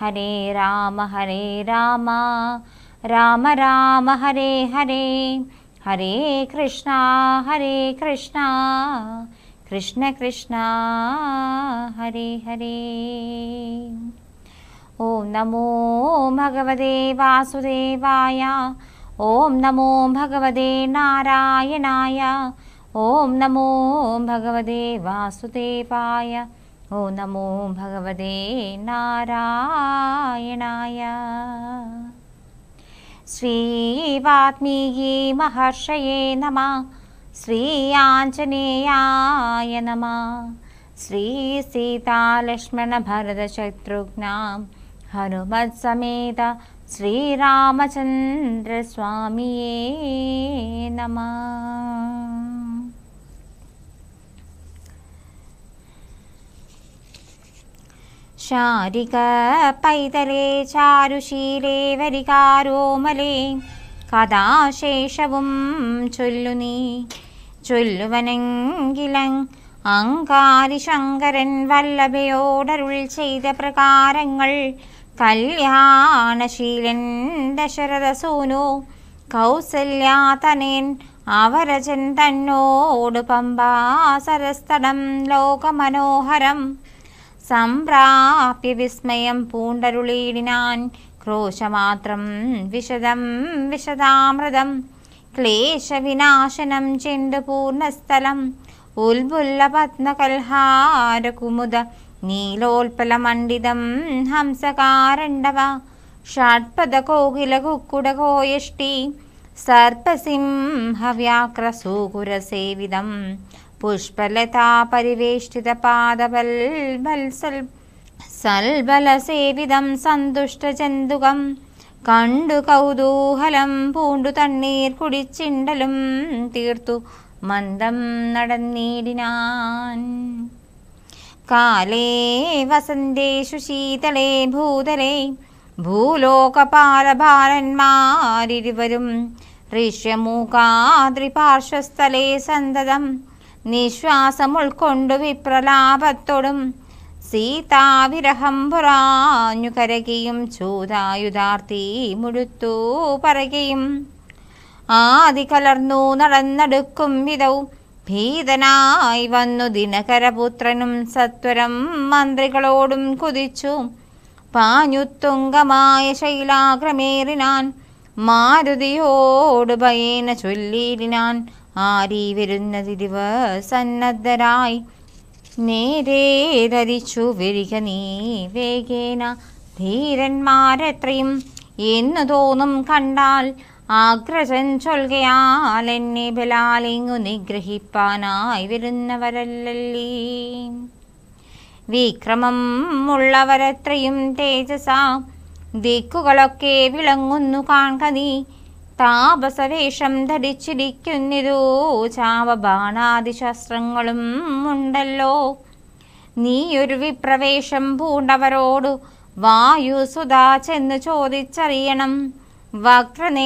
हरे राम हरे राम राम राम हरे हरे हरे कृष्णा हरे कृष्ण कृष्ण कृष्ण हरे हरे ॐ नमो भगवते वासुदेवाय ॐ नमो भगवते नारायणाय ॐ नमो भगवते वासुदेवाय ॐ नमो भगवते नारायणाय श्रीवात्मीये महर्षये नमः श्रीयाञ्जनेयाय नमः श्रीसीतालक्ष्मणभरतशत्रुघ्नां हनुमत्समेत श्रीरामचन्द्रस्वामीये नमः ചാരിക പൈതലേ ചാരുശീലേ വരികാരോമലേ കഥാശേഷവും ചൊല്ലു നീ ചൊല്ലുവനെങ്കിലും അങ്കാരി ശങ്കരൻ വല്ലഭയോടരുൾ ചെയ്ത പ്രകാരങ്ങൾ കല്യാണശീലൻ ദശരഥ ദശരഥസൂനു കൗസല്യാതനേൻ അവരജൻ തന്നോട് പമ്പാസരസ്തടം ലോകമനോഹരം सम्प्राप्य विस्मयं पून्दरु लेडिनान्य। क्रोशमात्रं विशदं विशदाम्रदं। क्लेशविनाशनं विनाशनं चेंड़ पूर्नस्तलं। हंसकारण्डव पत्नकल्हारकुमुद नीलोल्पलम अंडिदं പുഷ്പലതാപരിവേഷ്ടിതപാദവൽവത്സൽ സൽബലസേവിതം സന്തുഷ്ടചന്തുകം കണ്ടു കൗതൂഹലം പൂണ്ടു തണ്ണീർ കുടിച്ചിണ്ടലും തീർത്തു മന്ദം നടന്നീടിനാൻ കാലേ വസന്തേഷു ശീതളേ ഭൂതലേ ഭൂലോകപാലഭാരന്മാരിരുവരും ഋഷ്യമൂകാദ്രിപാർശ്വസ്ഥലേ സന്തതം നിശ്വാസം ഉൾക്കൊണ്ട് വിപ്രലാപത്തോടും സീതാവിരഹം പുറാഞ്ഞു കരകയും ചൂതായുധാർത്തി മുഴുത്തു പറയുകയും ആദി കലർന്നു നടന്നെടുക്കും വിധവും ഭീതനായി വന്നു ദിനകരപുത്രനും സത്വരം മന്ത്രികളോടും കുതിച്ചു പാഞ്ഞുത്തുങ്കമായ ശൈലാഗ്രമേറിനാൻ മാരുതിയോട് ഭയേന ചൊല്ലിയിടിനാൻ ആരീ വരുന്നത് സന്നദ്ധരായി നേരെ ധരിച്ചു വരിക നീ വേഗേന ധീരന്മാരെത്രയും എന്നു തോന്നും കണ്ടാൽ ആഗ്രജൻ ചൊൽകയാൽ എന്നെ ബലാലിങ്ങു നിഗ്രഹിപ്പാനായി വരുന്നവരല്ലല്ലേ വിക്രമം ഉള്ളവരത്രയും തേജസാ ദിക്കുകളൊക്കെ വിളങ്ങുന്നു കാൺകനീ താപസവേഷം ധരിച്ചിരിക്കുന്നിതോ ചാവബാണാദിശാസ്ത്രങ്ങളും ഉണ്ടല്ലോ നീയൊരു വിപ്രവേഷം പൂണ്ടവരോടു സുധാ ചെന്ന് ചോദിച്ചറിയണം വക്രനേത്രാലാപ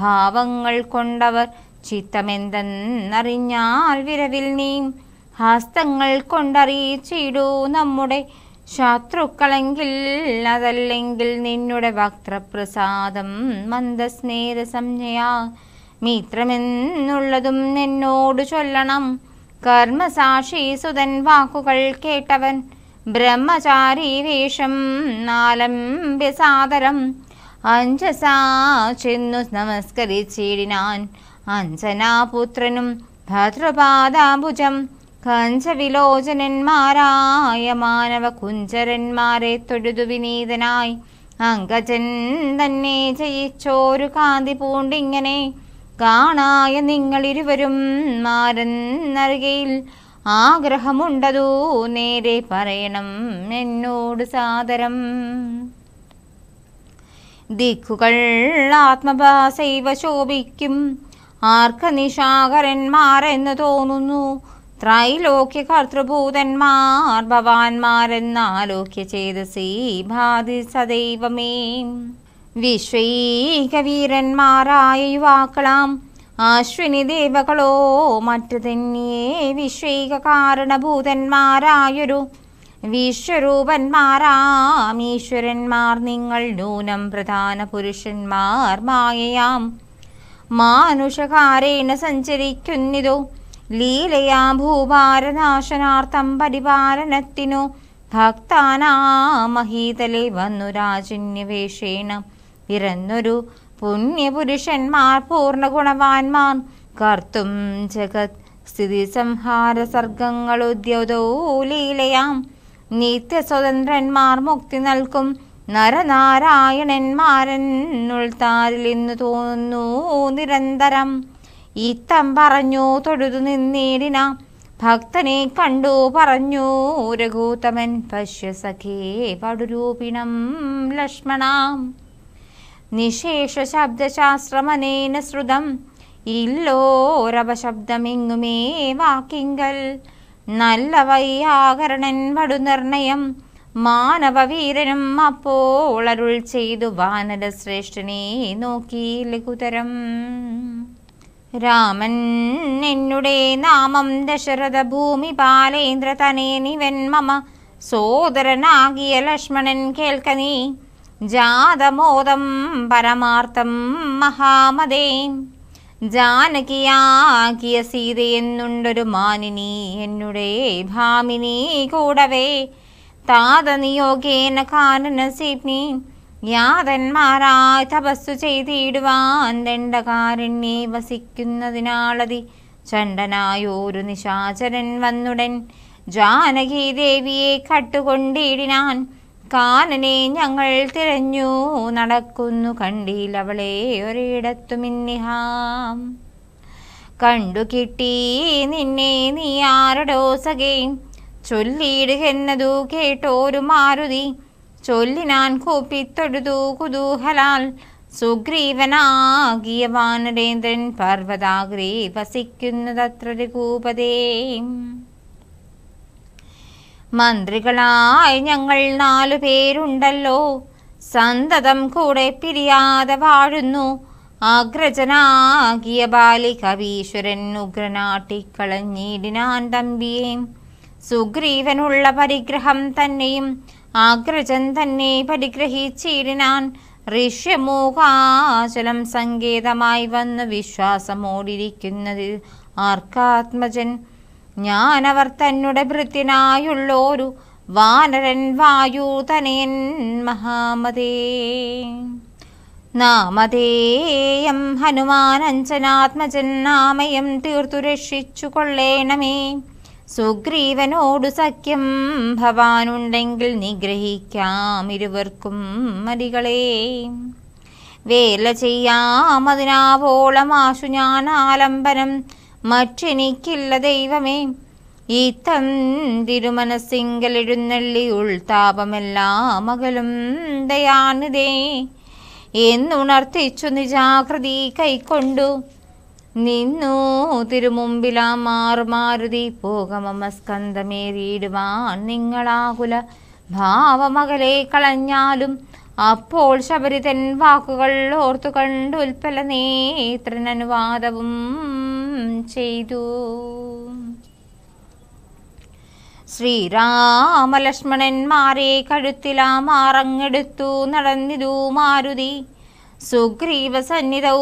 ഭാവങ്ങൾ കൊണ്ടവർ ചിത്തമെന്തെന്നറിഞ്ഞാൽ വിരവിൽ നീ ഹസ്തങ്ങൾ കൊണ്ടറിയിച്ചിടൂ നമ്മുടെ ശത്രുക്കളെങ്കിൽ അതല്ലെങ്കിൽ നിന്നുടെ വക്രപ്രസാദം മന്ദസ്നേഹ സംജയാ മിത്രമെന്നുള്ളതും നിന്നോട് ചൊല്ലണം കർമ്മസാക്ഷി സുതൻ വാക്കുകൾ കേട്ടവൻ ബ്രഹ്മചാരി വേഷം നാലംബ്യസാദരം അഞ്ചസാ ചെന്നു നമസ്കരിച്ചിടിനാൻ പുത്രനും ഭദ്രപാദാഭുജം കഞ്ചവിലോചനന്മാരായ മാനവ കുഞ്ചരന്മാരെ തൊഴുതു വിനീതനായി അങ്കജൻ തന്നെ ജയിച്ചോരു കാന്തി പൂണ്ടിങ്ങനെ കാണായ നിങ്ങളിരുവരും മാരന്നറുകയിൽ ആഗ്രഹമുണ്ടതൂ നേരെ പറയണം എന്നോട് സാദരം ദിക്കുകൾ ആത്മഭാസൈവ ശോഭിക്കും ആർക്ക നിശാകരന്മാരെന്ന് തോന്നുന്നു ത്രൈലോക്യകർത്തൃഭൂതന്മാർ ഭവാന്മാരെന്നാലോക്യ ചെയ്ത് സീഭാതി സദൈവമേ വിശ്വീകവീരന്മാരായ യുവാക്കളാം അശ്വിനി ദേവകളോ മറ്റു തന്നെയേ വിശ്വൈക കാരണഭൂതന്മാരായൊരു വിശ്വരൂപന്മാരാം ഈശ്വരന്മാർ നിങ്ങൾ നൂനം പ്രധാന പുരുഷന്മാർ മായയാം മാനുഷകാരേണ സഞ്ചരിക്കുന്നിതോ ലീലയാ ഭൂഭാരനാശനാർത്ഥം പരിപാലനത്തിനു ഭക്താനാമഹീതലെ വന്നു രാജന്യവേഷേണ പിറന്നൊരു പുണ്യപുരുഷന്മാർ പൂർണ്ണ ഗുണവാന്മാർ കർത്തും ജഗത് സ്ഥിതി സംഹാര സർഗങ്ങളുദ്യതോ ലീലയാം സ്വതന്ത്രന്മാർ മുക്തി നൽകും ഉൾത്താരിൽ ഇന്ന് തോന്നുന്നു നിരന്തരം ഈത്തം പറഞ്ഞു തൊഴുതു നിന്നേടിന ഭക്തനെ കണ്ടു പറഞ്ഞു രഘൂത്തമൻ പശ്യസഖേ പടുരൂപിണം ലക്ഷ്മണ നിശേഷ ശബ്ദശാസ്ത്രമനേന ശ്രുതം ഇല്ലോരപശബ്ദമിങ്ങുമേ വാക്കിങ്കൽ നല്ല വയ്യാകരണൻ വടുനിർണയം മാനവവീരനും അപ്പോൾ അരുൾ ചെയ്തു വാനരശ്രേഷ്ഠനെ നോക്കി ലഘുതരം രാമൻ എന്നുടെ നാമം ദശരഥ ഭൂമി പാലേന്ദ്ര നിവൻ മമ സോദരനാകിയ ലക്ഷ്മണൻ കേൾക്ക നീ ജാതമോദം പരമാർത്ഥം മഹാമതേ ജാനകിയാകിയ സീതയെന്നുണ്ടൊരു മാനിനി എന്നുടെ ഭാമിനി കൂടവേ താതനിയോഗേന കാനന സീപ്നി ജ്ഞാതന്മാരായി തപസ്സു ചെയ്തിടുവാൻ ദണ്ഡകാരണ്യെ വസിക്കുന്നതിനാളതി ചണ്ടനായൊരു നിശാചരൻ വന്നുടൻ ജാനകി ദേവിയെ കട്ടുകൊണ്ടിടിനാൻ കാനനെ ഞങ്ങൾ തിരഞ്ഞു നടക്കുന്നു കണ്ടീൽ അവളെ ഒരിടത്തുമിന്നിഹാം കണ്ടു കിട്ടി നിന്നെ നീ ആരടോ സഖേ എന്നതു കേട്ടോരു മാരുതി ചൊല്ലിനാൻ കൂപ്പിത്തൊഴുതു കുതൂഹലാൽ സുഗ്രീവനാകിയ വാനരേന്ദ്രൻ പർവ്വതാഗ്രീ വസിക്കുന്നതത്ര രഘൂപതേ മന്ത്രികളായി ഞങ്ങൾ നാലു പേരുണ്ടല്ലോ സന്തതം കൂടെ പിരിയാതെ വാഴുന്നു അഗ്രജനാകിയ ബാലി കവീശ്വരൻ ഉഗ്രനാട്ടിക്കളഞ്ഞീടിനാൻ തമ്പിയേം സുഗ്രീവനുള്ള പരിഗ്രഹം തന്നെയും ആഗ്രജൻ തന്നെ പരിഗ്രഹിച്ചിരുന്നാൻ ഋഷ്യമൂകാചലം സങ്കേതമായി വന്ന് വിശ്വാസമോടിരിക്കുന്നതിൽ ആർക്കാത്മജൻ ഞാനവർ തന്നെ ഭൃത്തിനായുള്ളോരു വാനരൻ വായൂതനയൻ മഹാമതേ നാമതേയം ഹനുമാനഞ്ജനാത്മജൻ നാമയം തീർത്തു രക്ഷിച്ചു കൊള്ളേണമേ സുഗ്രീവനോടു സഖ്യം ഭവാനുണ്ടെങ്കിൽ നിഗ്രഹിക്കാം ഇരുവർക്കും മരികളെ വേല ചെയ്യാം അതിനാവോളം ആശു ഞാൻ ആലംബനം മറ്റെനിക്കില്ല ദൈവമേ ഈ തൻ തിരുമനസിങ്കലെഴുന്നള്ളി ഉൾതാപമെല്ലാം അകലും ദയാനിതേ എന്നുണർത്തിച്ചു നിജാകൃതി കൈക്കൊണ്ടു നിന്നോ തിരുമുമ്പിലാ മാറുമാരുതി പോകമമ സ്കന്ധമേറിയിടുവാൻ നിങ്ങളാകുല ഭാവമകലെ കളഞ്ഞാലും അപ്പോൾ ശബരിതൻ വാക്കുകൾ ഓർത്തു നേത്രൻ അനുവാദവും ചെയ്തു ശ്രീരാമലക്ഷ്മണന്മാരെ കഴുത്തിലാ മാറങ്ങെടുത്തു നടന്നിതു മാരുതി സുഗ്രീവസന്നിധൗ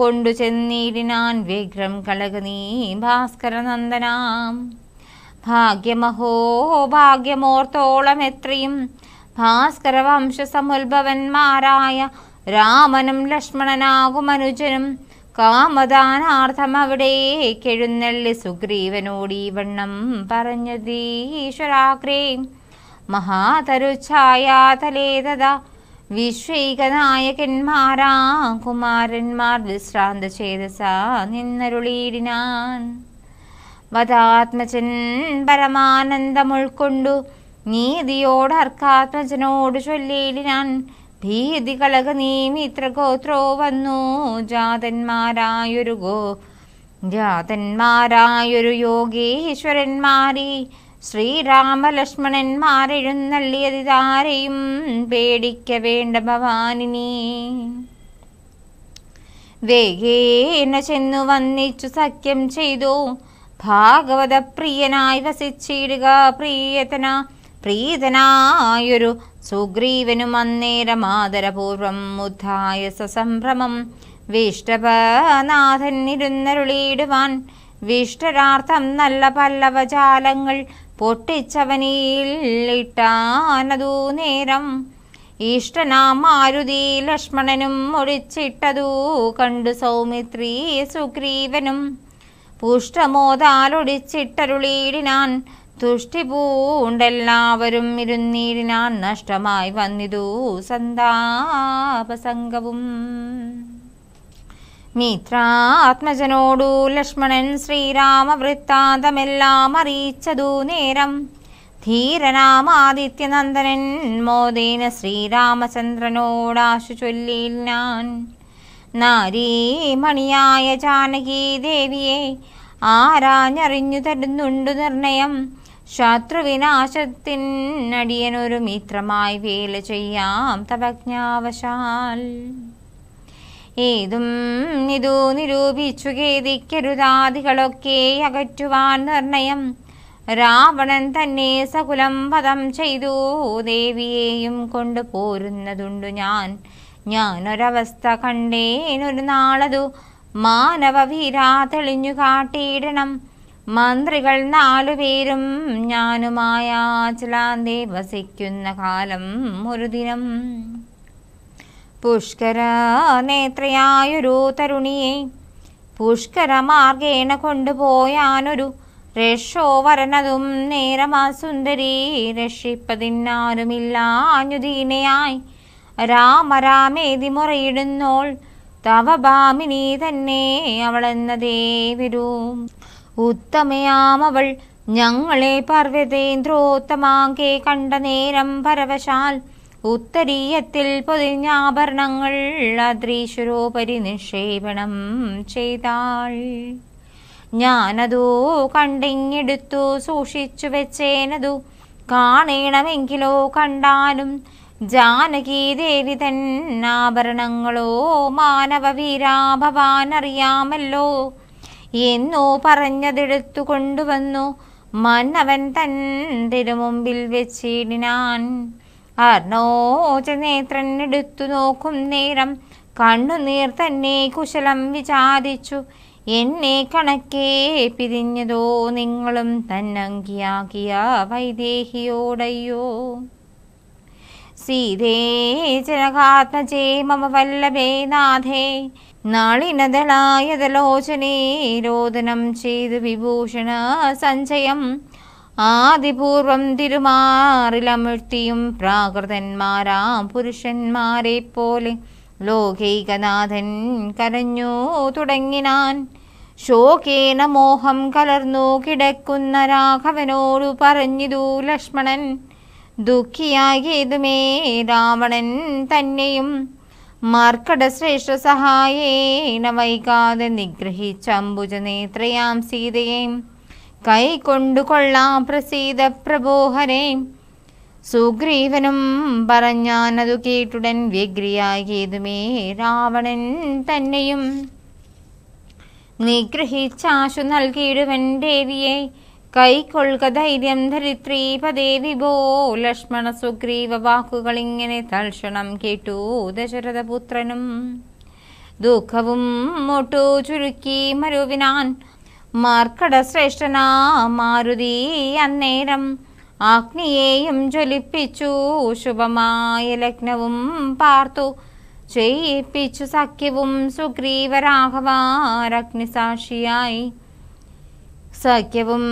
കൊണ്ടു ചെന്നിടിനാൻ വിഘ്രം കളകനീ ഭാസ്കരനന്ദനാം ഭാഗ്യമഹോ ഭാഗ്യമോർത്തോളം എത്രയും ഭാസ്കരവംശസമുത്ഭവന്മാരായ രാമനും ലക്ഷ്മണനാകും അനുജനും കാമദാനാർത്ഥം അവിടേക്കെഴുന്നള്ളി സുഗ്രീവനോട് ഈ വണ്ണം പറഞ്ഞതീശ്വരാഗ്രേ മഹാതരുച്ഛായാതലേതദാ വിശ്വീകനായകന്മാരാ കുമാരന്മാർ വിശ്രാന്ത ചേതസ നിന്നരുളീടിനാൻ വധാത്മജൻ പരമാനന്ദം ഉൾക്കൊണ്ടു നീതിയോട് അർക്കാത്മജനോട് ചൊല്ലിയിടിനാൻ ഭീതി കളക നീ ഗോത്രോ വന്നു ജാതന്മാരായൊരു ഗോ ജാതന്മാരായൊരു യോഗീശ്വരന്മാരീ ശ്രീരാമലക്ഷ്മണന്മാരെഴുന്നള്ളിയതിതാരെയും പേടിക്ക വേണ്ട ഭവാനിനി വേഗേന ചെന്നു വന്നിച്ചു സഖ്യം ചെയ്തു ഭാഗവത പ്രിയനായി വസിച്ചിടുക പ്രിയതന പ്രീതനായൊരു സുഗ്രീവനും അന്നേരമാദരപൂർവം മുദ്ധായ സസംഭ്രമം വിഷ്ടപനാഥൻ ഇരുന്നരുളിയിടുവാൻ വിഷ്ടരാർത്ഥം നല്ല പല്ലവജാലങ്ങൾ പൊട്ടിച്ചവനിയിൽ ഇട്ടാനതു നേരം ഇഷ്ടനാം ലക്ഷ്മണനും ഒഴിച്ചിട്ടതു കണ്ടു സൗമിത്രി സുഗ്രീവനും പുഷ്ടമോതാലൊടിച്ചിട്ടരുളീടിനാൻ തുഷ്ടിപൂണ്ടെല്ലാവരും ഇരുന്നീടിനാൻ നഷ്ടമായി വന്നിതു സന്താപസംഗവും മിത്രാത്മജനോടു ലക്ഷ്മണൻ ശ്രീരാമ വൃത്താന്തമെല്ലാം അറിയിച്ചതു നേരം ധീരനാമാദിത്യനന്ദനൻ മോദേന ശ്രീരാമചന്ദ്രനോടാശു ചൊല്ലി ഞാൻ നാരീമണിയായ ജാനകി ദേവിയെ ആരാഞ്ഞറിഞ്ഞു തരുന്നുണ്ടു നിർണയം ശത്രുവിനാശത്തിനടിയനൊരു മിത്രമായി വേല ചെയ്യാം തപജ്ഞാവശാൽ ഏതും ഇതു നിരൂപിച്ചു ഖേദിക്കരുതാദികളൊക്കെ അകറ്റുവാൻ നിർണയം രാവണൻ തന്നെ സകുലം വധം ചെയ്തു ദേവിയെയും കൊണ്ടു പോരുന്നതുണ്ടു ഞാൻ ഞാനൊരവസ്ഥ കണ്ടേനൊരു നാളതു വീരാ തെളിഞ്ഞു കാട്ടിയിടണം മന്ത്രികൾ നാലുപേരും ഞാനുമായ ചിലാന്തേ വസിക്കുന്ന കാലം ഒരു ദിനം പുഷ്കരനേത്രയായൊരു തരുണിയെ പുഷ്കരമാർഗേണ കൊണ്ടുപോയാനൊരു രക്ഷോ വരണതും നേരമാ സുന്ദരി രക്ഷിപ്പതിന്നാരുമില്ലാഞ്ഞുദീനയായി രാമരാമേതി മുറയിടുന്നോൾ തവഭാമിനി തന്നെ അവളെന്ന ദേവിരു ഉത്തമയാമവൾ ഞങ്ങളെ പർവ്വതേന്ദ്രോത്തമാങ്കെ കണ്ട നേരം പരവശാൽ ഉത്തരീയത്തിൽ പൊതിഞ്ഞാഭരണങ്ങൾ അദ്രീശ്വരോപരി നിക്ഷേപണം ചെയ്താൾ ഞാനതോ കണ്ടിങ്ങെടുത്തു സൂക്ഷിച്ചു വെച്ചേനതു കാണണമെങ്കിലോ കണ്ടാലും ജാനകീദേവി തന്നാഭരണങ്ങളോ മാനവവീരാ ഭവാൻ അറിയാമല്ലോ എന്നോ പറഞ്ഞതെടുത്തു കൊണ്ടുവന്നു മന്നവൻ തൻ തിരുമുമ്പിൽ വെച്ചിടിനാൻ അർണോചനേത്രനെടുത്തു നോക്കും നേരം കണ്ണുനീർ തന്നെ കുശലം വിചാരിച്ചു എന്നെ കണക്കേ പിരിഞ്ഞതോ നിങ്ങളും തന്നങ്കിയാക്കിയ വൈദേഹിയോടയ്യോ സീതേ ജനകാത്മജേ മമ വല്ലഭേ നാഥേ നാളിനദളായതലോചനേ രോദനം ചെയ്തു വിഭൂഷണ സഞ്ചയം ആദിപൂർവം തിരുമാറിലമിഴ്ത്തിയും പ്രാകൃതന്മാരാം പുരുഷന്മാരെ പോലെ ലോകൈകനാഥൻ കരഞ്ഞു തുടങ്ങിനാൻ ശോകേന മോഹം കലർന്നു കിടക്കുന്ന രാഘവനോടു പറഞ്ഞിതു ലക്ഷ്മണൻ ദുഃഖിയാകിയതുമേ രാവണൻ തന്നെയും മാർക്കടശ്രേഷ്ഠ സഹായേന വൈകാതെ നിഗ്രഹിച്ചംബുജനേത്രയാം സീതയേയും കൈകൊണ്ടു കൊള്ളാം പ്രസീത പ്രബോഹരെ സുഗ്രീവനും പറഞ്ഞാനതു കേട്ടുടൻ വ്യഗ്രിയാകിയതുമേ രാവണൻ തന്നെയും നിഗ്രഹിച്ചാശു നൽകിയിടുവൻ ദേവിയെ കൈക്കൊള്ളുക ധൈര്യം ധരിത്രീ പദേവി വിഭോ ലക്ഷ്മണ സുഗ്രീവ വാക്കുകൾ ഇങ്ങനെ തൽക്ഷണം കേട്ടു ദശരഥപുത്രനും ദുഃഖവും മൊട്ടു ചുരുക്കി മരുവിനാൻ ശ്രേഷ്ഠനാ മാരുതി അന്നേരം ആഗ്നിയെയും ജ്വലിപ്പിച്ചു ശുഭമായ ലഗ്നവും പാർത്തു ചെയ്യിപ്പിച്ചു സഖ്യവും സുഗ്രീവരാഘവാരഗ്നിസാക്ഷിയായി സഖ്യവും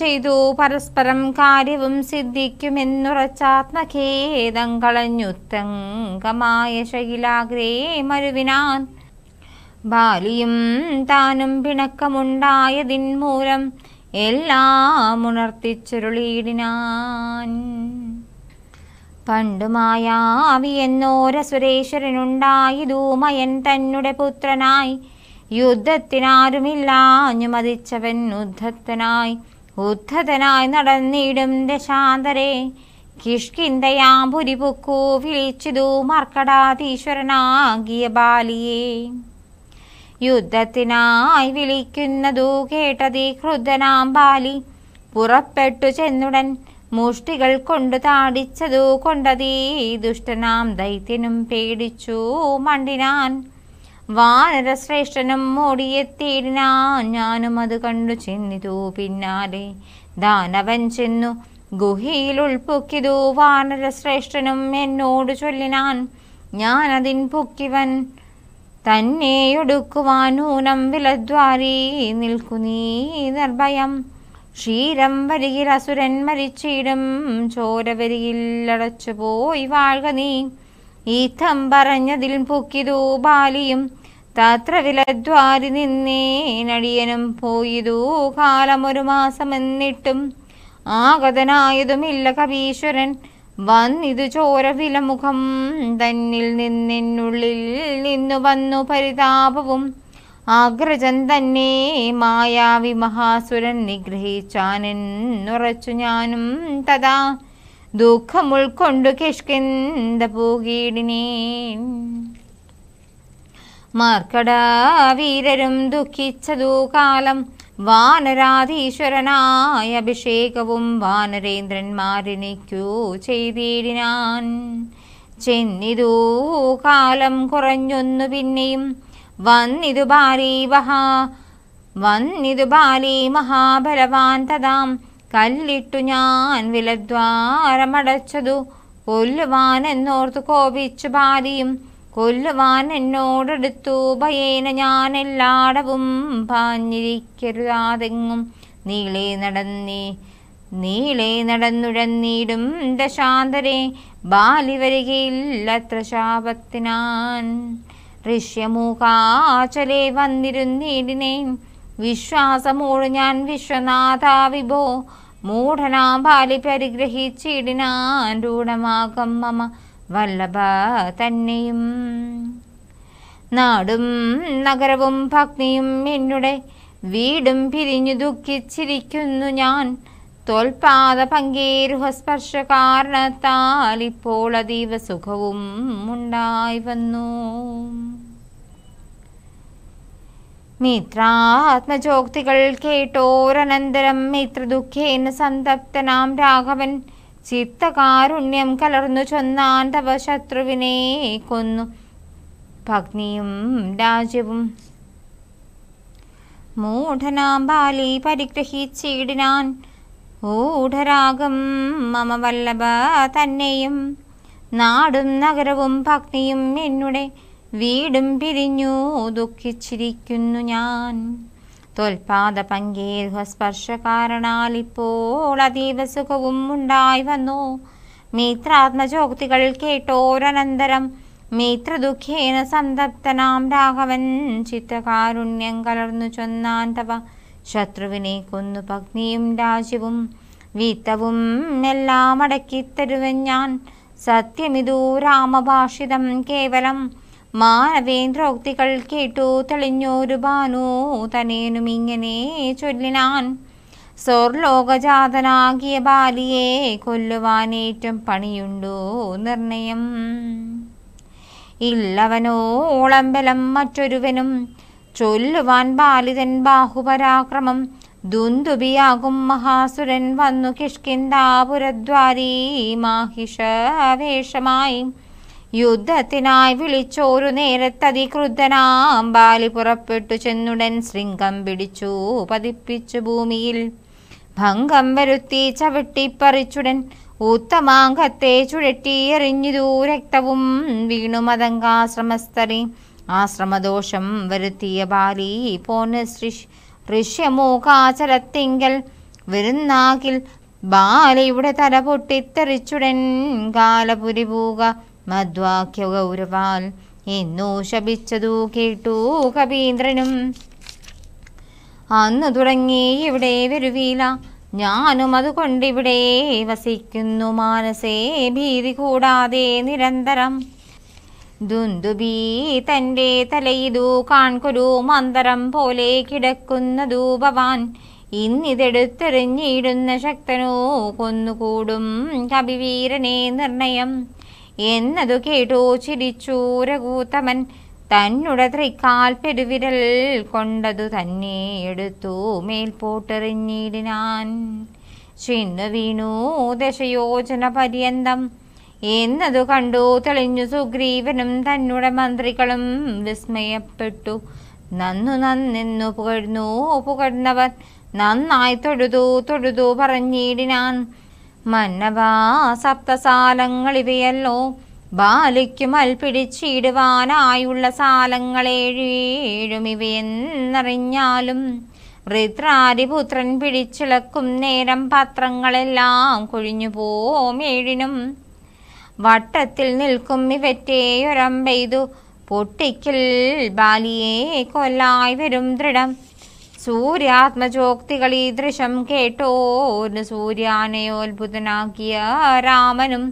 ചെയ്തു പരസ്പരം കാര്യവും സിദ്ധിക്കുമെന്നുറച്ചാത്മഖേദം കളഞ്ഞുത്തങ്കമായ ശൈലാഗ്രേ മരുവിനാൻ ബാലിയും താനും മൂലം എല്ലാം ഉണർത്തിച്ചുരുളീടിനാൻ പണ്ടു മായാവി എന്നോര സുരേശ്വരനുണ്ടായി ധൂമയൻ തന്നെ പുത്രനായി യുദ്ധത്തിനാരുമില്ലാഞ്ഞു മതിച്ചവൻ ഉദ്ധത്തനായി ഉദ്ധതനായി നടന്നിടും ദശാന്തരെ കിഷ്കിന്തയാം പുരിപുക്കൂ വിളിച്ചിതു മർക്കടാധീശ്വരനാകിയ ബാലിയേ യുദ്ധത്തിനായി വിളിക്കുന്നതു കേട്ടതീ ക്രുദ്ധനാം ബാലി പുറപ്പെട്ടു ചെന്നുടൻ മുഷ്ടികൾ കൊണ്ടു താടിച്ചതു കൊണ്ടതീ ദുഷ്ടനാം ദൈത്യനും പേടിച്ചു മണ്ടിനാൻ വാനരശ്രേഷ്ഠനും ഓടിയെത്തിയിടിനാൻ ഞാനും അത് കണ്ടു ചെന്നിതു പിന്നാലെ ദാനവൻ ചെന്നു ഗുഹയിൽ ഉൾപ്പൊക്കിതു വാനരശ്രേഷ്ഠനും എന്നോട് ചൊല്ലിനാൻ ഞാനതിൻ പൊക്കിവൻ തന്നെയൊടുക്കുവാനൂനം വിലദ്വാരീ നിൽക്കുന്നീ നിർഭയം ക്ഷീരം വരികിൽ അസുരൻ മരിച്ചിടും ചോരവരികിലടച്ചു അടച്ചുപോയി വാഴ്ക നീ ഈത്തം പറഞ്ഞതിൽ പൊക്കിതു ബാലിയും താത്ര വിലദ്വാരി നടിയനും പോയിതു കാലമൊരു മാസം എന്നിട്ടും ആഗതനായതുമില്ല കവീശ്വരൻ വന്നിതു ചോരവിലമുഖം തന്നിൽ നിന്നിനുള്ളിൽ നിന്നു വന്നു പരിതാപവും ആഗ്രജൻ തന്നെ മായാവി മഹാസുരൻ നിഗ്രഹിച്ചാനെന്നുറച്ചു ഞാനും തഥാ ദുഃഖം ഉൾക്കൊണ്ടു കിഷ്കിന്ത പൂകീടിനേൻ മാർക്കടാ വീരരും ദുഃഖിച്ചതു കാലം വാനരാധീശ്വരനായ അഭിഷേകവും വാനരേന്ദ്രന്മാരിനിക്കൂ ചെയ്തിടിനാൻ ചെന്നിതൂ കാലം കുറഞ്ഞൊന്നു പിന്നെയും വന്നിതു ബാലീവഹ വന്നിതു ബാലീ മഹാബലവാൻ തഥാം കല്ലിട്ടു ഞാൻ വിലദ്വാരമടച്ചതു കൊല്ലുവാൻ എന്നോർത്ത് കോപിച്ചു ബാലിയും കൊല്ലുവാൻ എന്നോടടുത്തു ഭയേന ഞാൻ എല്ലാടവും പാഞ്ഞിരിക്കരുതാതെങ്ങും നീളെ നടന്നേ നീളെ നടന്നുഴന്നീടും ദശാന്തരെ ബാലി വരികയില്ലത്ര ശാപത്തിനാൻ ഋഷ്യമൂകാചലെ വന്നിരുന്നീടിനെ വിശ്വാസമൂട് ഞാൻ വിശ്വനാഥ വിഭോ മൂഢനാം ബാലി പരിഗ്രഹിച്ചിടിനാൻ രൂഢമാകം മമ വല്ലഭ തന്നെയും നാടും നഗരവും ഭഗ്നിയും എന്നുടെ വീടും പിരിഞ്ഞു ദുഃഖിച്ചിരിക്കുന്നു ഞാൻ തോൽപാത പങ്കേരുഹസ്പർശ കാരണത്താൽ ഇപ്പോൾ അതീവ സുഖവും ഉണ്ടായി വന്നു മിത്രാത്മജോക്തികൾ കേട്ടോരനന്തരം മിത്രദുഃഖേന സന്തപ്തനാം രാഘവൻ ചിത്തകാരുണ്യം കലർന്നു ചൊന്നാണ്ടവ ശത്രുവിനെ കൊന്നു ഭഗ്നിയും രാജ്യവും മൂഢനാം ബാലി പരിഗ്രഹിച്ചിടിനാൻ ഊഢരാഗം മമ വല്ലഭ തന്നെയും നാടും നഗരവും ഭഗ്നിയും എന്നുടെ വീടും പിരിഞ്ഞു ദുഃഖിച്ചിരിക്കുന്നു ഞാൻ ഇപ്പോൾ അതീവ സുഖവും ഉണ്ടായി വന്നു മിത്രാത്മജോക്തികൾ കേട്ടോരനന്തരം ദുഃഖേന സന്തപ്തനാം രാഘവൻ ചിത്തകാരുണ്യം കലർന്നു ചൊന്നാൻ തവ ശത്രുവിനെ കൊന്നു പഗ്നിയും രാജ്യവും വീത്തവും എല്ലാം അടക്കിത്തരുവൻ ഞാൻ സത്യമിതൂ രാമഭാഷിതം കേവലം മാനവേന്ദ്ര ഉക്തികൾ കേട്ടു തെളിഞ്ഞൊരു തനേനും ഇങ്ങനെ ചൊല്ലിനാൻ സ്വർലോകജാതനാകിയ ബാലിയെ കൊല്ലുവാനേറ്റം പണിയുണ്ടോ നിർണയം ഇല്ലവനോ ഓളമ്പലം മറ്റൊരുവനും ചൊല്ലുവാൻ ബാലിതൻ ബാഹുപരാക്രമം ദുന്ദുബിയാകും മഹാസുരൻ വന്നു കിഷ്കിന്ദാപുരദ്വാരീ മാഹിഷവേഷമായി യുദ്ധത്തിനായി വിളിച്ചോരു നേരത്തതിക്രുദ്ധനാം ബാലി പുറപ്പെട്ടു ചെന്നുടൻ ശൃംഗം പിടിച്ചു പതിപ്പിച്ചു ഭൂമിയിൽ ഭംഗം വരുത്തി ചവിട്ടിപ്പറിച്ചുടൻ ഉത്തമാംഗത്തെ എറിഞ്ഞു രക്തവും വീണു മതങ്കാശ്രമസ്ഥറി ആശ്രമദോഷം വരുത്തിയ ബാലി പോന്ന് ഋഷ്യമൂകാചലത്തിങ്കൽ വരുന്നാകിൽ ബാലിയുടെ തല പൊട്ടിത്തെറിച്ചുടൻ കാലപുരിപൂക മധ്വാഖ്യ ഗൗരവാൽ എന്നു ശപിച്ചതു കേട്ടു കവീന്ദ്രനും അന്ന് തുടങ്ങി ഇവിടെ വരുവീല ഞാനും അതുകൊണ്ടിവിടെ വസിക്കുന്നു മാനസേ ഭീതി കൂടാതെ നിരന്തരം ദുന്ദുബീ തൻ്റെ തലയിതു കാൺകുരു മന്ദരം പോലെ കിടക്കുന്നതു ഭവാൻ ഇന്നിതെടുത്തെറിഞ്ഞിടുന്ന ശക്തനോ കൊന്നുകൂടും കവിവീരനെ നിർണയം എന്നതു കേട്ടു ചിരിച്ചൂരകൂത്തമൻ തന്നുടത്രി കാൽപ്പെരുവിരൽ കൊണ്ടതു തന്നെ എടുത്തു മേൽപോട്ടെറിഞ്ഞിടിനാൻ ചിന്നു വീണു ദശയോജന പര്യന്തം എന്നതു കണ്ടു തെളിഞ്ഞു സുഗ്രീവനും തന്നുടെ മന്ത്രികളും വിസ്മയപ്പെട്ടു നന്നു നന്നെന്നു പുകഴ്ന്നു പുകഴ്ന്നവർ നന്നായി തൊഴുതു തൊഴുതു പറഞ്ഞിടിനാൻ മന്നവാ ഇവയല്ലോ ബാലിക്കുമൽ പിടിച്ചിടുവാനായുള്ള സാലങ്ങളേഴേഴും ഇവയെന്നറിഞ്ഞാലും ഋത്രാരിപുത്രൻ പിടിച്ചിളക്കും നേരം പത്രങ്ങളെല്ലാം കൊഴിഞ്ഞു പോം ഏഴിനും വട്ടത്തിൽ നിൽക്കും ഇവറ്റേയൊരം പെയ്തു പൊട്ടിക്കൽ ബാലിയെ കൊല്ലായി വരും ദൃഢം സൂര്യാത്മചോക്തികൾ ഈദൃശം കേട്ടോന് സൂര്യാനയോത്ഭുതനാക്കിയ രാമനും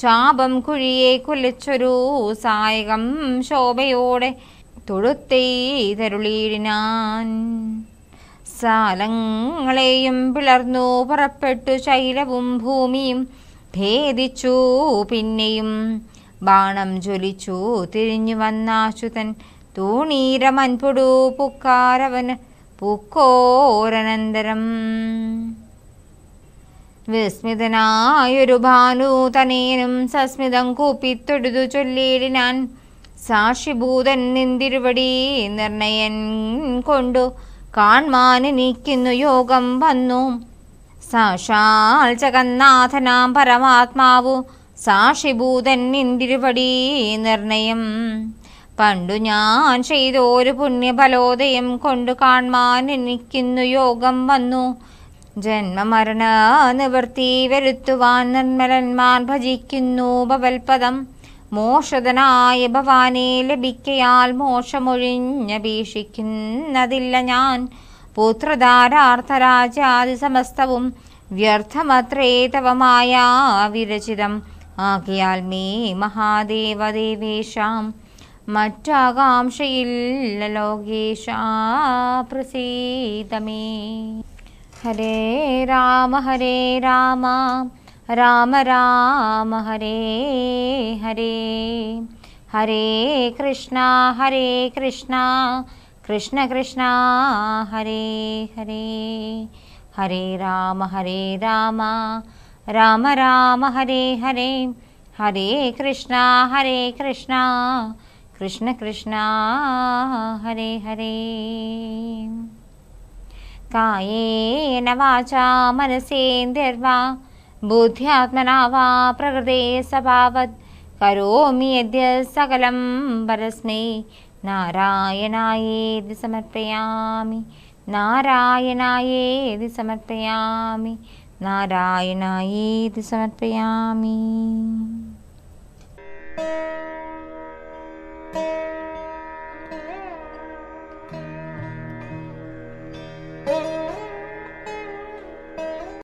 ശാപം കുഴിയെ കുലച്ചൊരു സായകം ശോഭയോടെ തൊഴുത്തെയ്തരുളീടിനാൻ സാലങ്ങളെയും പിളർന്നു പുറപ്പെട്ടു ശൈലവും ഭൂമിയും ഭേദിച്ചു പിന്നെയും ബാണം ജ്വലിച്ചു തിരിഞ്ഞു വന്നാശുതൻ തൂണീരമൻപുടു പുക്കാരവന് പൂക്കോരനന്തരം വിസ്മിതനായൊരു ഭാനു തനേനും സസ്മിതം കൂപ്പിത്തൊഴുതു ചൊല്ലിയിടിനാൻ സാക്ഷിഭൂതൻ നിന്തിരുവടി നിർണയൻ കൊണ്ടു നീക്കുന്നു യോഗം വന്നു സാക്ഷാൽ ജഗന്നാഥനാം പരമാത്മാവു സാക്ഷിഭൂതൻ നിന്തിരുവടി നിർണയം പണ്ടു ഞാൻ ചെയ്ത ഒരു പുണ്യഫലോദയം കൊണ്ടു കാണാൻ എനിക്കിന്നു യോഗം വന്നു ജന്മമരണ നിവൃത്തി വരുത്തുവാൻ നിർമ്മലന്മാർ ഭജിക്കുന്നു ഭവൽപദം മോഷതനായ ഭവാനെ ലഭിക്കയാൽ മോശമൊഴിഞ്ഞ ഭീഷിക്കുന്നതില്ല ഞാൻ പുത്രധാരാർത്ഥരാജാതി സമസ്തവും വ്യർത്ഥമത്രേ തവമായ വിരചിതം ആകിയാൽ മേ മഹാദേവദേവേഷാം मट्टकांक्षील्लोकेशासीदमे हरे राम हरे राम राम राम हरे हरे हरे कृष्ण हरे कृष्ण कृष्ण कृष्ण हरे हरे हरे राम हरे राम राम राम हरे हरे हरे कृष्ण हरे कृष्ण कृष्णकृष्णा हरे हरे कायेन वाचा मनसेन्दर्वा बुद्ध्यात्मना वा प्रकृते स्वभावत् करोमि यद्य सकलं वरस्मै नारायणायेति समर्पयामि नारायणायेति समर्पयामि नारायणायदि समर्पयामि Thank you.